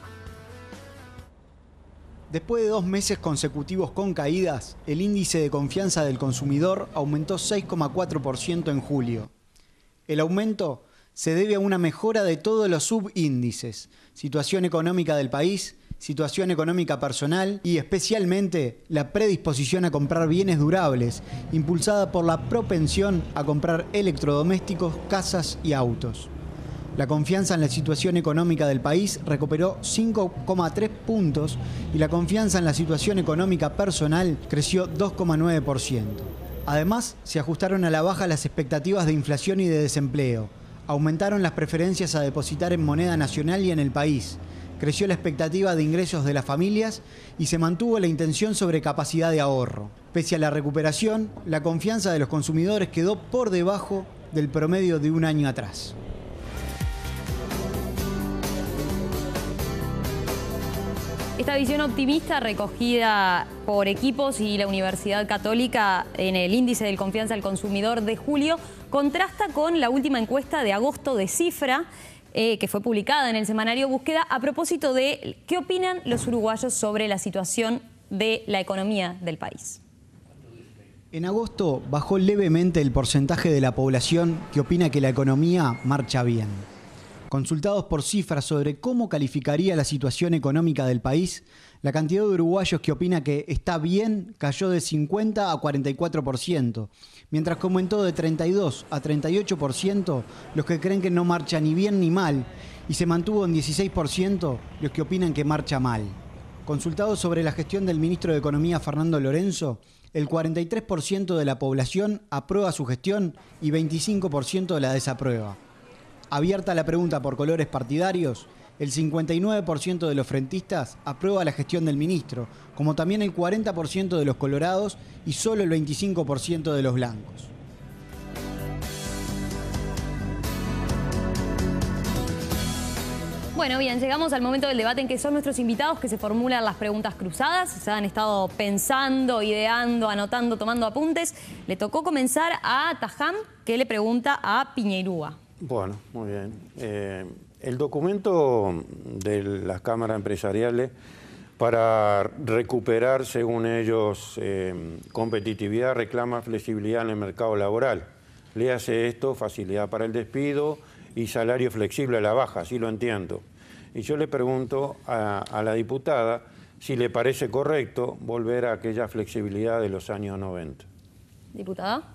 [SPEAKER 1] Después de dos meses consecutivos con caídas, el índice de confianza del consumidor aumentó 6,4% en julio. El aumento se debe a una mejora de todos los subíndices, situación económica del país, situación económica personal y especialmente la predisposición a comprar bienes durables, impulsada por la propensión a comprar electrodomésticos, casas y autos. La confianza en la situación económica del país recuperó 5,3 puntos y la confianza en la situación económica personal creció 2,9%. Además, se ajustaron a la baja las expectativas de inflación y de desempleo. Aumentaron las preferencias a depositar en moneda nacional y en el país. Creció la expectativa de ingresos de las familias y se mantuvo la intención sobre capacidad de ahorro. Pese a la recuperación, la confianza de los consumidores quedó por debajo del promedio de un año atrás.
[SPEAKER 2] Esta visión optimista recogida por equipos y la Universidad Católica en el Índice de Confianza al Consumidor de julio contrasta con la última encuesta de agosto de Cifra, eh, que fue publicada en el semanario Búsqueda, a propósito de qué opinan los uruguayos sobre la situación de la economía del país.
[SPEAKER 1] En agosto bajó levemente el porcentaje de la población que opina que la economía marcha bien. Consultados por cifras sobre cómo calificaría la situación económica del país, la cantidad de uruguayos que opina que está bien cayó de 50 a 44%, mientras que aumentó de 32 a 38% los que creen que no marcha ni bien ni mal, y se mantuvo en 16% los que opinan que marcha mal. Consultados sobre la gestión del ministro de Economía Fernando Lorenzo, el 43% de la población aprueba su gestión y 25% la desaprueba. Abierta la pregunta por colores partidarios, el 59% de los frentistas aprueba la gestión del ministro, como también el 40% de los colorados y solo el 25% de los blancos.
[SPEAKER 2] Bueno, bien, llegamos al momento del debate en que son nuestros invitados que se formulan las preguntas cruzadas. Se han estado pensando, ideando, anotando, tomando apuntes. Le tocó comenzar a Taján, que le pregunta a Piñerúa.
[SPEAKER 5] Bueno, muy bien. Eh, el documento de las cámaras empresariales para recuperar, según ellos, eh, competitividad, reclama flexibilidad en el mercado laboral. Le hace esto facilidad para el despido y salario flexible a la baja, así lo entiendo. Y yo le pregunto a, a la diputada si le parece correcto volver a aquella flexibilidad de los años 90.
[SPEAKER 2] Diputada.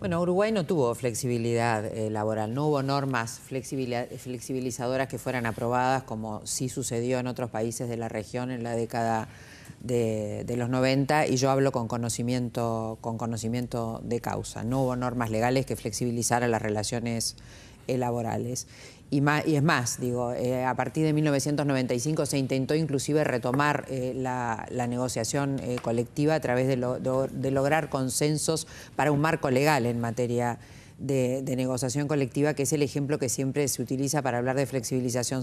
[SPEAKER 7] Bueno, Uruguay no tuvo flexibilidad eh, laboral, no hubo normas flexibilizadoras que fueran aprobadas como sí sucedió en otros países de la región en la década de, los 90 y yo hablo con conocimiento, con conocimiento de causa. No hubo normas legales que flexibilizaran las relaciones eh, laborales. Y, más, es más, digo, eh, a partir de 1995 se intentó inclusive retomar eh, la, negociación eh, colectiva a través de, lograr consensos para un marco legal en materia de, de, negociación colectiva, que es el ejemplo que siempre se utiliza para hablar de flexibilización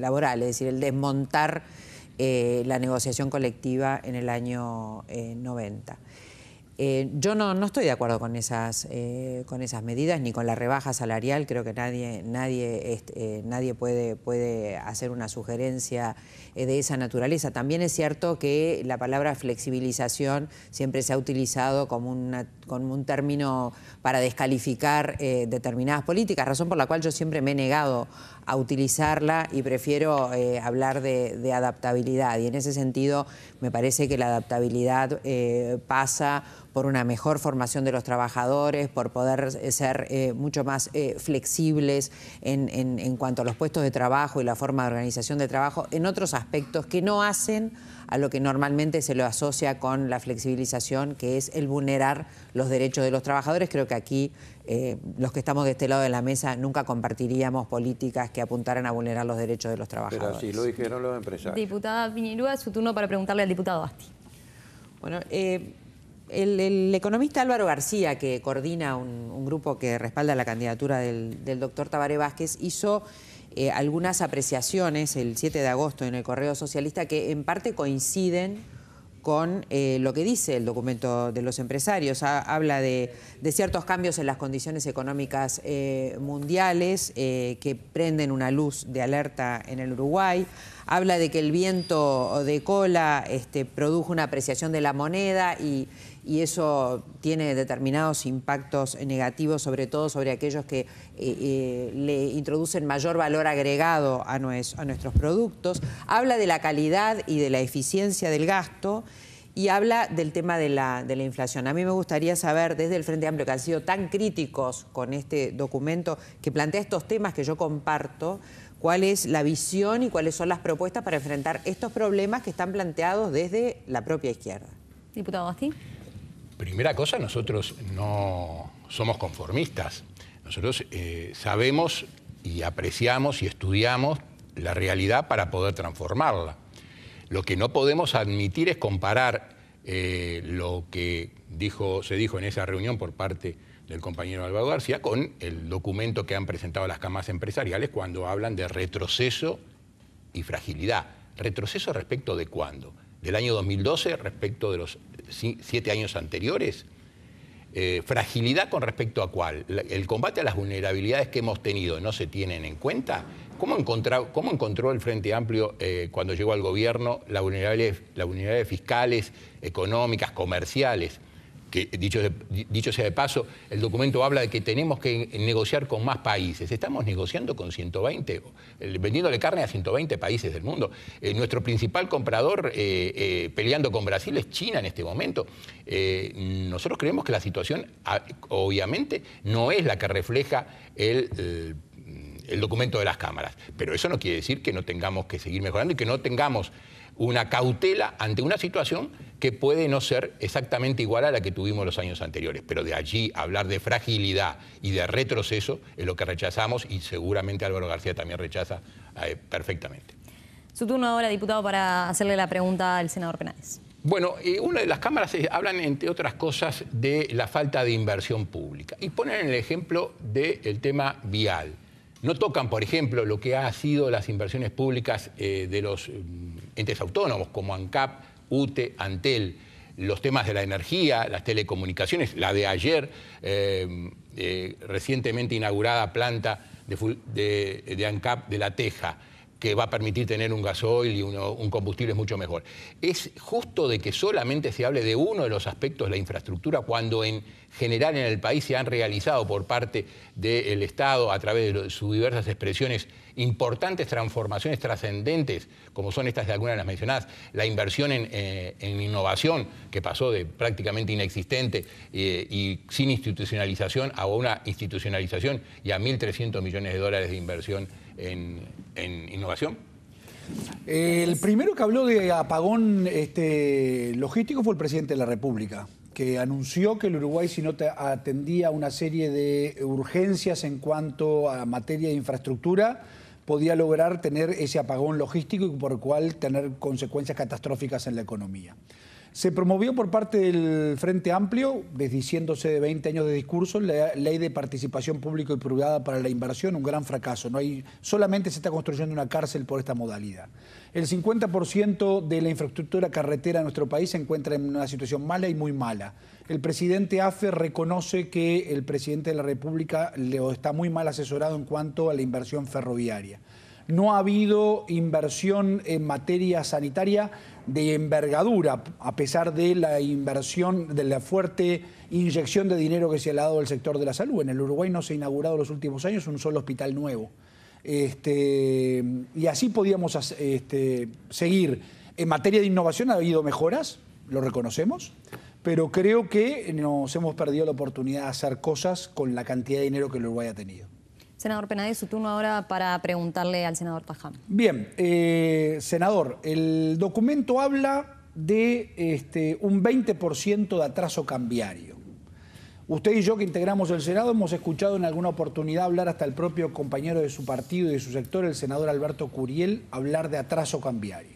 [SPEAKER 7] laboral, es decir, el desmontar la negociación colectiva en el año 90. Eh, yo no, estoy de acuerdo con esas, eh, con esas medidas ni con la rebaja salarial. Creo que nadie, nadie, eh, nadie puede, puede hacer una sugerencia de esa naturaleza. También es cierto que la palabra flexibilización siempre se ha utilizado como, como un término para descalificar determinadas políticas, razón por la cual yo siempre me he negado a utilizarla y prefiero eh, hablar de, adaptabilidad. Y en ese sentido me parece que la adaptabilidad eh, pasa por una mejor formación de los trabajadores, por poder ser eh, mucho más flexibles en, cuanto a los puestos de trabajo y la forma de organización de trabajo, en otros aspectos que no hacen a lo que normalmente se lo asocia con la flexibilización, que es el vulnerar los derechos de los trabajadores. Creo que aquí eh, los que estamos de este lado de la mesa nunca compartiríamos políticas que apuntaran a vulnerar los derechos de los trabajadores. Pero sí, lo
[SPEAKER 5] dijeron los empresarios.
[SPEAKER 2] Diputada Piñerúa, su turno
[SPEAKER 7] para preguntarle al diputado Basti. Bueno, eh, el, economista Álvaro García, que coordina un, grupo que respalda la candidatura del, del doctor Tabaré Vázquez, hizo eh, algunas apreciaciones el 7 de agosto en el Correo Socialista que en parte coinciden con eh, lo que dice el documento de los empresarios. habla de, ciertos cambios en las condiciones económicas eh, mundiales que prenden una luz de alerta en el Uruguay. Habla de que el viento de cola este, produjo una apreciación de la moneda y, y eso tiene determinados impactos negativos, sobre todo sobre aquellos que eh, eh, le introducen mayor valor agregado a, nuestros productos. Habla de la calidad y de la eficiencia del gasto y habla del tema de la, inflación. A mí me gustaría saber, desde el Frente Amplio, que han sido tan críticos con este documento que plantea estos temas que yo comparto, cuál es la visión y cuáles son las propuestas para enfrentar estos problemas que están planteados desde la propia izquierda. Diputado
[SPEAKER 6] Primera cosa, nosotros no somos conformistas. Nosotros eh, sabemos y apreciamos y estudiamos la realidad para poder transformarla. Lo que no podemos admitir es comparar eh, lo que dijo, se dijo en esa reunión por parte del compañero Álvaro García con el documento que han presentado las camas empresariales cuando hablan de retroceso y fragilidad. ¿Retroceso respecto de cuándo? del año 2012 respecto de los siete años anteriores? Eh, ¿Fragilidad con respecto a cuál? ¿El combate a las vulnerabilidades que hemos tenido no se tienen en cuenta? ¿Cómo, encontró, el Frente Amplio eh, cuando llegó al gobierno las vulnerabilidades fiscales, económicas, comerciales? dicho, sea de paso, el documento habla de que tenemos que negociar con más países. Estamos negociando con 120, eh, vendiéndole carne a 120 países del mundo. Eh, nuestro principal comprador eh, peleando con Brasil es China en este momento. nosotros creemos que la situación, ah, obviamente, no es la que refleja el documento de las cámaras. Pero eso no quiere decir que no tengamos que seguir mejorando y que no tengamos una cautela ante una situación que puede no ser exactamente igual a la que tuvimos los años anteriores, pero de allí hablar de fragilidad y de retroceso es lo que rechazamos y seguramente Álvaro García también rechaza eh, perfectamente.
[SPEAKER 2] Su turno ahora, diputado, para hacerle la pregunta al senador Penales.
[SPEAKER 6] Bueno, eh, una de las cámaras eh, hablan, entre otras cosas, de la falta de inversión pública y ponen el ejemplo del tema vial. No tocan, por ejemplo, lo que han sido las inversiones públicas de los mm, entes autónomos como ANCAP, UTE, Antel, los temas de la energía, las telecomunicaciones, la de ayer, eh, eh, recientemente inaugurada planta de ANCAP de La Teja que va a permitir tener un gasoil y un combustible mucho mejor. Es justo de que solamente se hable de uno de los aspectos de la infraestructura cuando en general en el país se han realizado por parte del Estado a través de sus diversas expresiones importantes transformaciones trascendentes, como son estas de algunas de las mencionadas, la inversión en, eh, innovación que pasó de prácticamente inexistente eh, y sin institucionalización a una institucionalización y a 1.300 millones de dólares de inversión en, innovación?
[SPEAKER 4] El primero que habló de apagón este, logístico fue el presidente de la República, que anunció que el Uruguay, si no atendía una serie de urgencias en cuanto a materia de infraestructura, podía lograr tener ese apagón logístico y por cual tener consecuencias catastróficas en la economía. Se promovió por parte del Frente Amplio, desdiciéndose de 20 años de discurso, la ley de participación pública y privada para la inversión, un gran fracaso. No hay, solamente se está construyendo una cárcel por esta modalidad. El 50% de la infraestructura carretera de nuestro país se encuentra en una situación mala y muy mala. El presidente AFE reconoce que el presidente de la República le está muy mal asesorado en cuanto a la inversión ferroviaria no ha habido inversión en materia sanitaria de envergadura, a pesar de la inversión, de la fuerte inyección de dinero que se ha dado al sector de la salud. En el Uruguay no se ha inaugurado en los últimos años un solo hospital nuevo. Este, y así podíamos este, seguir. En materia de innovación ha habido mejoras, lo reconocemos, pero creo que nos hemos perdido la oportunidad de hacer cosas con la cantidad de dinero que el Uruguay ha tenido.
[SPEAKER 2] Senador Penades, su turno ahora para preguntarle al senador Taján.
[SPEAKER 4] Bien, eh, senador, el documento habla de este, un 20% de atraso cambiario. Usted y yo que integramos el Senado hemos escuchado en alguna oportunidad hablar hasta el propio compañero de su partido y de su sector, el senador Alberto Curiel, hablar de atraso cambiario.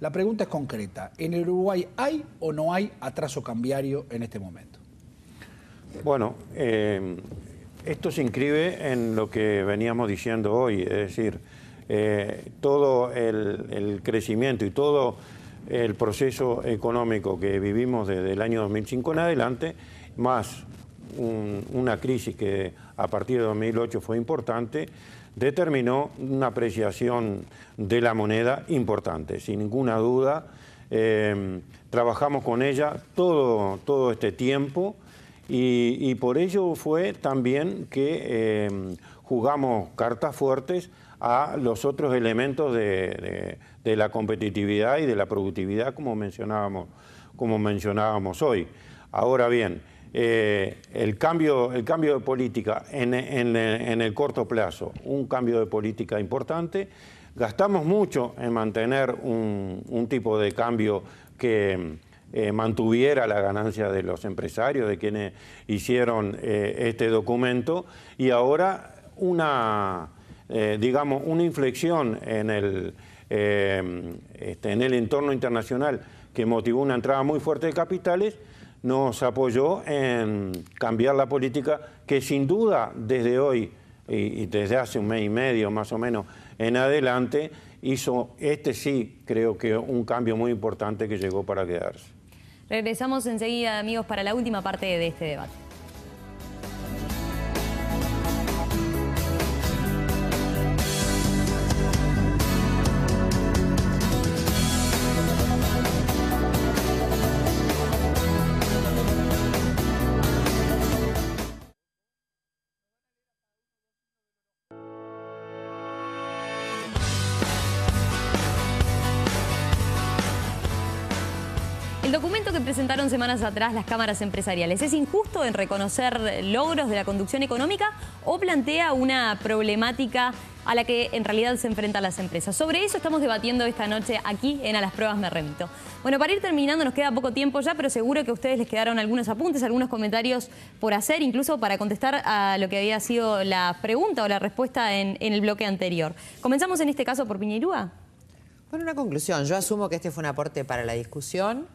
[SPEAKER 4] La pregunta es concreta. ¿En el Uruguay hay o no hay atraso cambiario en este momento?
[SPEAKER 5] Bueno, eh, esto se inscribe en lo que veníamos diciendo hoy, es decir, eh, todo el, crecimiento y todo el proceso económico que vivimos desde el año 2005 en adelante, más una crisis que a partir de 2008 fue importante, determinó una apreciación de la moneda importante, sin ninguna duda. Eh, trabajamos con ella todo este tiempo y, por ello fue también que eh, jugamos cartas fuertes a los otros elementos de, la competitividad y de la productividad, como mencionábamos, como mencionábamos hoy. Ahora bien, eh, el, cambio, el cambio de política en, el corto plazo, un cambio de política importante, gastamos mucho en mantener un tipo de cambio que eh, mantuviera la ganancia de los empresarios, de quienes hicieron eh, este documento, y ahora una, eh, digamos, una inflexión en el, este, en el entorno internacional que motivó una entrada muy fuerte de capitales, nos apoyó en cambiar la política que sin duda desde hoy y desde hace un mes y medio más o menos en adelante hizo, este sí creo que un cambio muy importante que llegó para quedarse.
[SPEAKER 2] Regresamos enseguida, amigos, para la última parte de este debate. semanas atrás las cámaras empresariales. ¿Es injusto en reconocer logros de la conducción económica o plantea una problemática a la que en realidad se enfrentan las empresas? Sobre eso estamos debatiendo esta noche aquí en A las Pruebas Me Remito. Bueno, para ir terminando nos queda poco tiempo ya, pero seguro que a ustedes les quedaron algunos apuntes, algunos comentarios por hacer, incluso para contestar a lo que había sido la pregunta o la respuesta en, en el bloque anterior. Comenzamos en este caso por Piñerúa.
[SPEAKER 7] Bueno, una conclusión. Yo asumo que este fue un aporte para la discusión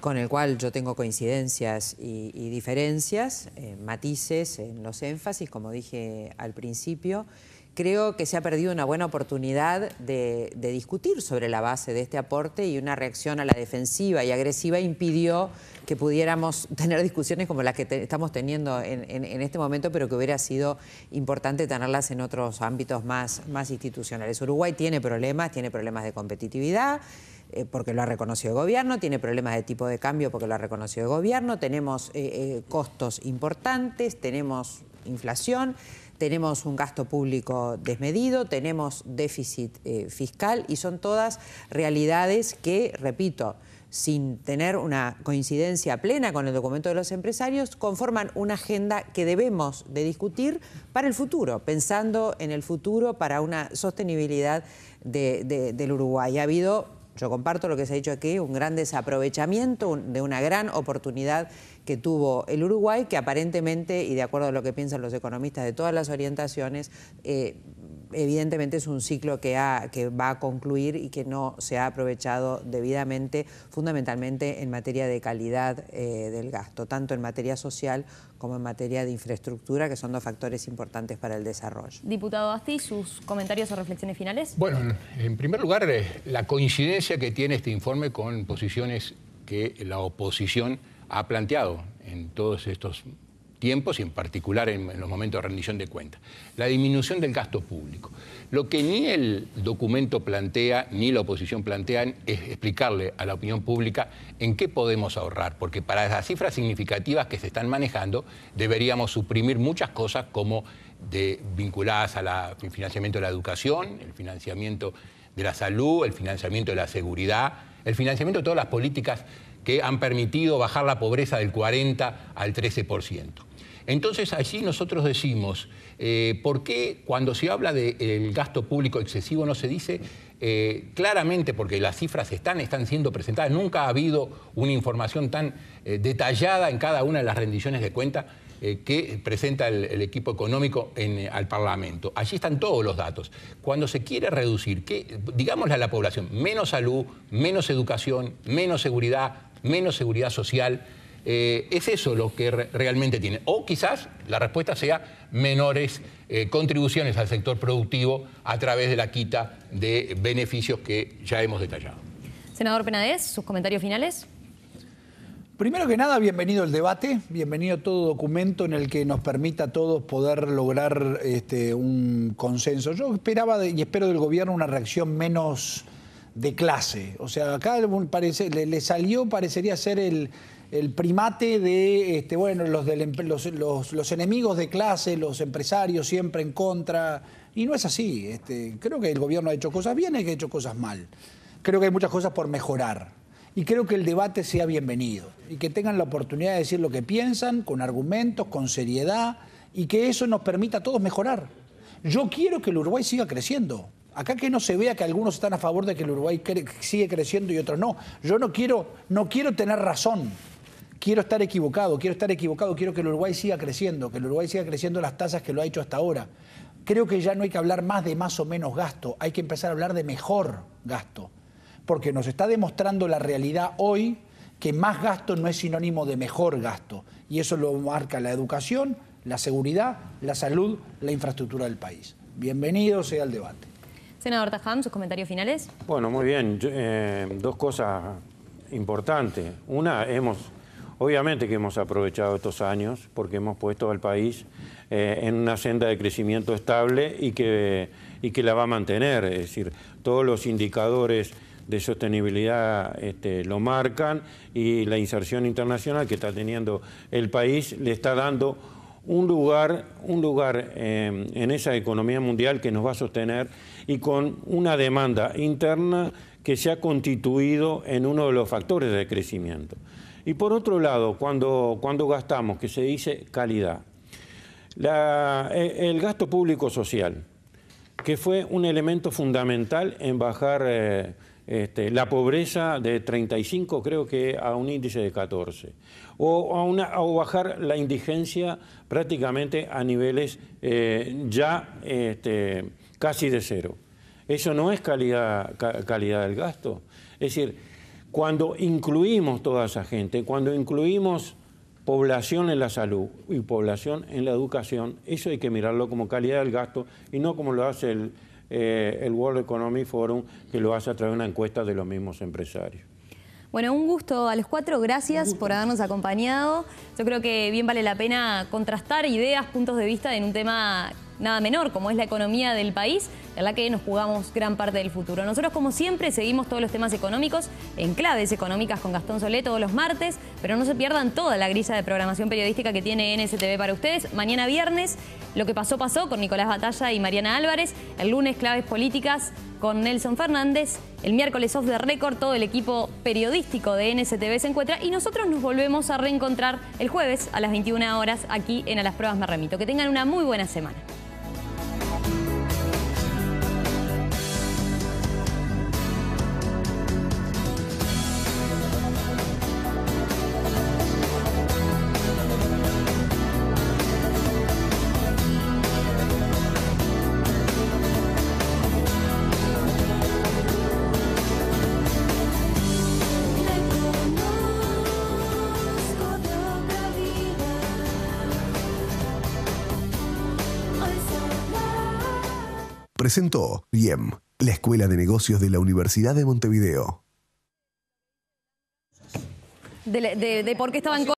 [SPEAKER 7] con el cual yo tengo coincidencias y, diferencias, eh, matices en los énfasis, como dije al principio. Creo que se ha perdido una buena oportunidad de, discutir sobre la base de este aporte y una reacción a la defensiva y agresiva impidió que pudiéramos tener discusiones como las que estamos teniendo en, este momento, pero que hubiera sido importante tenerlas en otros ámbitos más institucionales. Uruguay tiene problemas, tiene problemas de competitividad. Eh, porque lo ha reconocido el gobierno, tiene problemas de tipo de cambio porque lo ha reconocido el gobierno, tenemos eh, eh, costos importantes, tenemos inflación, tenemos un gasto público desmedido, tenemos déficit fiscal y son todas realidades que, repito, sin tener una coincidencia plena con el documento de los empresarios, conforman una agenda que debemos de discutir para el futuro, pensando en el futuro para una sostenibilidad del Uruguay. Ha habido yo comparto lo que se ha dicho aquí, un gran desaprovechamiento de una gran oportunidad que tuvo el Uruguay, que aparentemente, y de acuerdo a lo que piensan los economistas de todas las orientaciones, eh, evidentemente es un ciclo que, va a concluir y que no se ha aprovechado debidamente, fundamentalmente en materia de calidad eh, del gasto, tanto en materia social como en materia de infraestructura, que son dos factores importantes para el desarrollo.
[SPEAKER 2] Diputado Asti, sus comentarios o reflexiones finales.
[SPEAKER 7] Bueno, en primer lugar, eh, la coincidencia que tiene este informe con
[SPEAKER 6] posiciones que la oposición ha planteado en todos estos y en particular en, los momentos de rendición de cuentas. La disminución del gasto público. Lo que ni el documento plantea ni la oposición plantean es explicarle a la opinión pública en qué podemos ahorrar, porque para esas cifras significativas que se están manejando deberíamos suprimir muchas cosas como vinculadas al financiamiento de la educación, el financiamiento de la salud, el financiamiento de la seguridad, el financiamiento de todas las políticas que han permitido bajar la pobreza del 40 al 13%. Entonces, allí nosotros decimos, eh, ¿por qué cuando se habla del gasto público excesivo no se dice eh, claramente, porque las cifras están, están siendo presentadas, nunca ha habido una información tan eh, detallada en cada una de las rendiciones de cuenta que presenta el, equipo económico al Parlamento. Allí están todos los datos. Cuando se quiere reducir, que, digámosle a la población, menos salud, menos educación, menos seguridad, menos seguridad social, eh, es eso lo que realmente tiene. O quizás la respuesta sea menores eh, contribuciones al sector productivo a través de la quita de beneficios que ya hemos detallado.
[SPEAKER 2] Senador
[SPEAKER 4] Penades, sus comentarios finales. Primero que nada, bienvenido el debate, bienvenido todo documento en el que nos permita a todos poder lograr este, un consenso. Yo esperaba y espero del gobierno una reacción menos de clase. O sea, acá parece, le, salió, parecería ser el, el primate de este, bueno, los, los, enemigos de clase, los empresarios siempre en contra. Y no es así. Este, creo que el gobierno ha hecho cosas bien y que ha hecho cosas mal. Creo que hay muchas cosas por mejorar. Y creo que el debate sea bienvenido y que tengan la oportunidad de decir lo que piensan, con argumentos, con seriedad, y que eso nos permita a todos mejorar. Yo quiero que el Uruguay siga creciendo. Acá que no se vea que algunos están a favor de que el Uruguay siga sigue creciendo y otros no. Yo no quiero, no quiero tener razón quiero estar equivocado, quiero estar equivocado, quiero que el Uruguay siga creciendo, que el Uruguay siga creciendo las tasas que lo ha hecho hasta ahora. Creo que ya no hay que hablar más de más o menos gasto, hay que empezar a hablar de mejor gasto, porque nos está demostrando la realidad hoy que más gasto no es sinónimo de mejor gasto, y eso lo marca la educación, la seguridad, la salud, la infraestructura del país. Bienvenido sea el debate.
[SPEAKER 2] Senador Tajam, sus comentarios finales.
[SPEAKER 5] Bueno, muy bien. Eh, dos cosas importantes. Una, hemos Obviamente que hemos aprovechado estos años porque hemos puesto al país eh, en una senda de crecimiento estable y que, la va a mantener. Es decir, todos los indicadores de sostenibilidad este, lo marcan y la inserción internacional que está teniendo el país le está dando un lugar, un lugar eh, en esa economía mundial que nos va a sostener y con una demanda interna que se ha constituido en uno de los factores de crecimiento. Y por otro lado, cuando, cuando gastamos, que se dice calidad, eh, el gasto público social, que fue un elemento fundamental en bajar eh, este, la pobreza de 35, creo que a un índice de 14, o, bajar la indigencia prácticamente a niveles eh, ya este, casi de cero. Eso no es calidad, calidad del gasto. Es decir, cuando incluimos toda esa gente, cuando incluimos población en la salud y población en la educación, eso hay que mirarlo como calidad del gasto y no como lo hace el, eh, World Economy Forum, que lo hace a través de una encuesta de los mismos empresarios.
[SPEAKER 2] Bueno, un gusto a los cuatro, gracias por habernos acompañado. Yo creo que bien vale la pena contrastar ideas, puntos de vista en un tema nada menor, como es la economía del país, en la que nos jugamos gran parte del futuro. Nosotros, como siempre, seguimos todos los temas económicos en claves económicas con Gastón Solé todos los martes, pero no se pierdan toda la grilla de programación periodística que tiene NSTV para ustedes. Mañana viernes, lo que pasó, pasó con Nicolás Batalla y Mariana Álvarez. El lunes, claves políticas con Nelson Fernández. El miércoles off the record, todo el equipo periodístico de NSTV se encuentra y nosotros nos volvemos a reencontrar el jueves a las 21 horas aquí en A las Pruebas Me Remito. Que tengan una muy buena semana.
[SPEAKER 1] presentó IEM, la Escuela de Negocios de la Universidad de Montevideo.
[SPEAKER 2] De, por qué estaban